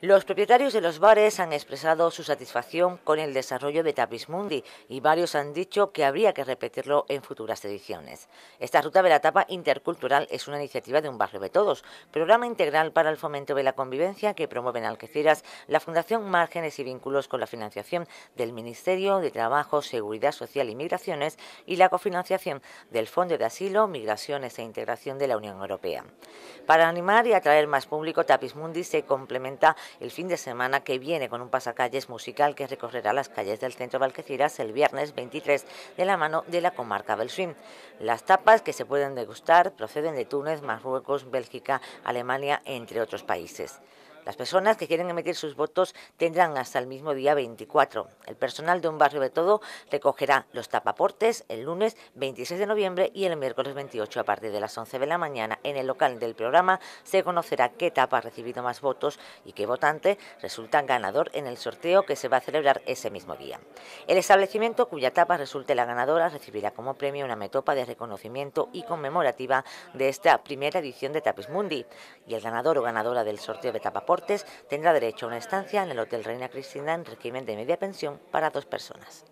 Los propietarios de los bares han expresado su satisfacción con el desarrollo de Tapismundi y varios han dicho que habría que repetirlo en futuras ediciones. Esta ruta de la etapa intercultural es una iniciativa de Un Barrio de Todos, programa integral para el fomento de la convivencia que promueven Algeciras la Fundación Márgenes y Vínculos con la financiación del Ministerio de Trabajo, Seguridad Social y Migraciones y la cofinanciación del Fondo de Asilo, Migraciones e Integración de la Unión Europea. Para animar y atraer más público, Tapismundi se complementa el fin de semana que viene con un pasacalles musical que recorrerá las calles del centro de Algeciras el viernes 23 de la mano de la comarca Swim. Las tapas que se pueden degustar proceden de Túnez, Marruecos, Bélgica, Alemania, entre otros países. Las personas que quieren emitir sus votos tendrán hasta el mismo día 24. El personal de un barrio de todo recogerá los tapaportes el lunes 26 de noviembre y el miércoles 28 a partir de las 11 de la mañana. En el local del programa se conocerá qué etapa ha recibido más votos y qué votante resulta ganador en el sorteo que se va a celebrar ese mismo día. El establecimiento cuya tapa resulte la ganadora recibirá como premio una metopa de reconocimiento y conmemorativa de esta primera edición de Tapis y el ganador o ganadora del sorteo de tapaportes tendrá derecho a una estancia en el Hotel Reina Cristina en régimen de media pensión para dos personas.